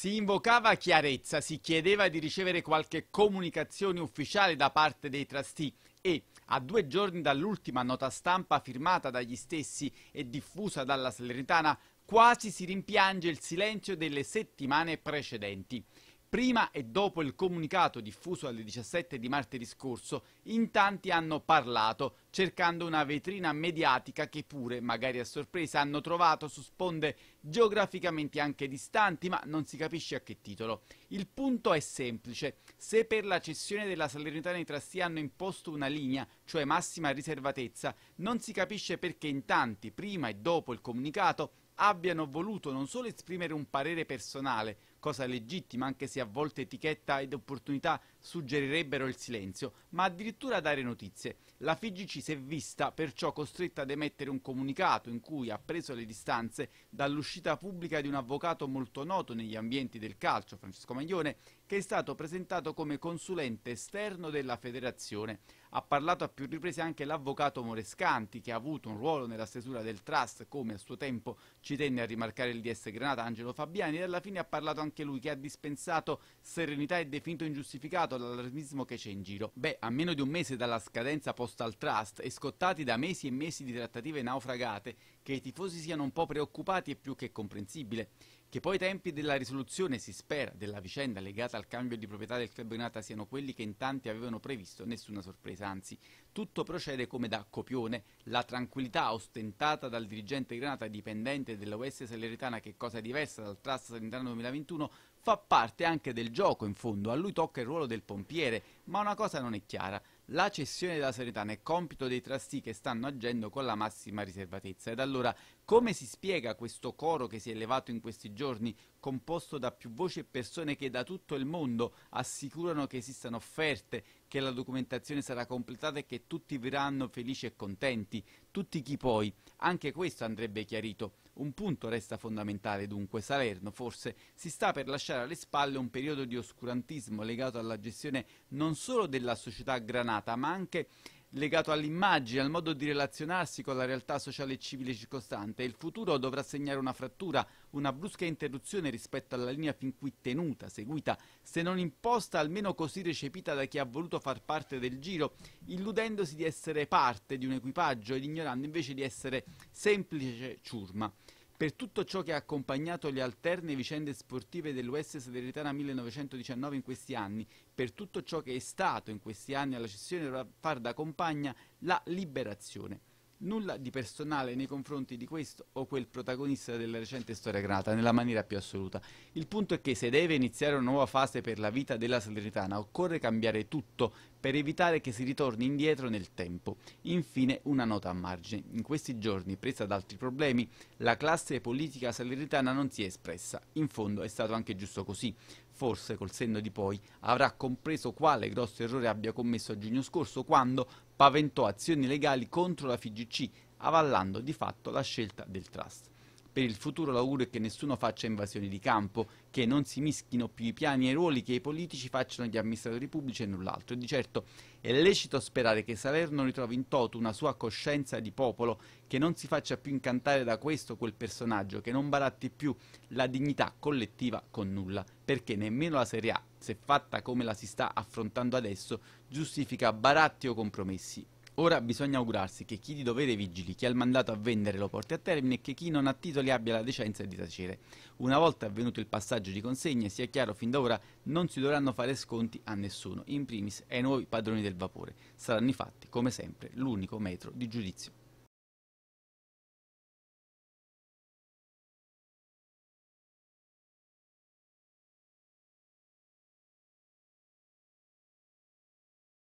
Si invocava chiarezza, si chiedeva di ricevere qualche comunicazione ufficiale da parte dei trustee e, a due giorni dall'ultima nota stampa firmata dagli stessi e diffusa dalla Salernitana, quasi si rimpiange il silenzio delle settimane precedenti. Prima e dopo il comunicato diffuso alle 17 di martedì scorso, in tanti hanno parlato, cercando una vetrina mediatica che pure, magari a sorpresa, hanno trovato su sponde geograficamente anche distanti, ma non si capisce a che titolo. Il punto è semplice. Se per la cessione della Salernitana i Trassi hanno imposto una linea, cioè massima riservatezza, non si capisce perché in tanti, prima e dopo il comunicato, abbiano voluto non solo esprimere un parere personale, cosa legittima anche se a volte etichetta ed opportunità suggerirebbero il silenzio, ma addirittura dare notizie. La FIGC si è vista perciò costretta ad emettere un comunicato in cui ha preso le distanze dall'uscita pubblica di un avvocato molto noto negli ambienti del calcio, Francesco Maglione, che è stato presentato come consulente esterno della federazione. Ha parlato a più riprese anche l'avvocato Morescanti, che ha avuto un ruolo nella stesura del trust, come a suo tempo ci tenne a rimarcare il DS Granata Angelo Fabiani, e alla fine ha parlato anche anche lui che ha dispensato serenità e definito ingiustificato l'allarmismo che c'è in giro. Beh, a meno di un mese dalla scadenza postal trust e scottati da mesi e mesi di trattative naufragate, che i tifosi siano un po' preoccupati è più che comprensibile. Che poi i tempi della risoluzione, si spera, della vicenda legata al cambio di proprietà del club Granata siano quelli che in tanti avevano previsto, nessuna sorpresa, anzi, tutto procede come da copione. La tranquillità ostentata dal dirigente Granata dipendente dell'OS Salernitana, che è cosa diversa dal Trust Salernitano 2021, fa parte anche del gioco in fondo, a lui tocca il ruolo del pompiere, ma una cosa non è chiara, la cessione della Salernitana nel compito dei trustee che stanno agendo con la massima riservatezza. Ed allora come si spiega questo coro che si è elevato in questi giorni composto da più voci e persone che da tutto il mondo assicurano che esistano offerte, che la documentazione sarà completata e che tutti verranno felici e contenti, tutti chi poi. Anche questo andrebbe chiarito. Un punto resta fondamentale dunque, Salerno forse si sta per lasciare alle spalle un periodo di oscurantismo legato alla gestione non solo della società Granata ma anche legato all'immagine, al modo di relazionarsi con la realtà sociale e civile circostante. Il futuro dovrà segnare una frattura, una brusca interruzione rispetto alla linea fin qui tenuta, seguita, se non imposta, almeno così recepita da chi ha voluto far parte del giro, illudendosi di essere parte di un equipaggio ed ignorando invece di essere semplice ciurma per tutto ciò che ha accompagnato le alterne vicende sportive dell'US Sederitana 1919 in questi anni, per tutto ciò che è stato in questi anni alla cessione da far da compagna la liberazione nulla di personale nei confronti di questo o quel protagonista della recente storia grata, nella maniera più assoluta. Il punto è che se deve iniziare una nuova fase per la vita della Salernitana, occorre cambiare tutto per evitare che si ritorni indietro nel tempo. Infine, una nota a margine. In questi giorni, presa da altri problemi, la classe politica salernitana non si è espressa. In fondo è stato anche giusto così. Forse, col senno di poi, avrà compreso quale grosso errore abbia commesso a giugno scorso, quando, paventò azioni legali contro la FIGC, avallando di fatto la scelta del trust. Per il futuro l'augurio è che nessuno faccia invasioni di campo, che non si mischino più i piani e i ruoli che i politici facciano gli amministratori pubblici e null'altro. E di certo è lecito sperare che Salerno ritrovi in toto una sua coscienza di popolo, che non si faccia più incantare da questo o quel personaggio, che non baratti più la dignità collettiva con nulla, perché nemmeno la Serie A, se fatta come la si sta affrontando adesso, giustifica baratti o compromessi. Ora bisogna augurarsi che chi di dovere vigili, chi ha il mandato a vendere lo porti a termine e che chi non ha titoli abbia la decenza di tacere. Una volta avvenuto il passaggio di consegne, sia chiaro fin da ora, non si dovranno fare sconti a nessuno, in primis ai nuovi padroni del vapore. Saranno infatti, come sempre, l'unico metro di giudizio.